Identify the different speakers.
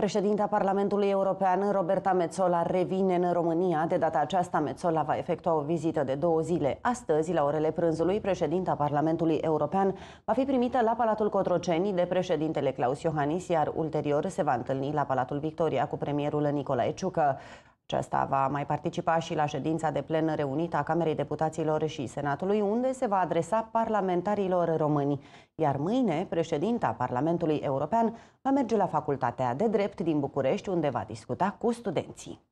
Speaker 1: Președinta Parlamentului European, Roberta Metzola, revine în România. De data aceasta, Metzola va efectua o vizită de două zile. Astăzi, la orele prânzului, președinta Parlamentului European va fi primită la Palatul Cotroceni de președintele Claus Iohannis, iar ulterior se va întâlni la Palatul Victoria cu premierul Nicolae Ciucă. Aceasta va mai participa și la ședința de plen reunită a Camerei Deputaților și Senatului, unde se va adresa parlamentarilor români. Iar mâine, președinta Parlamentului European va merge la Facultatea de Drept din București, unde va discuta cu studenții.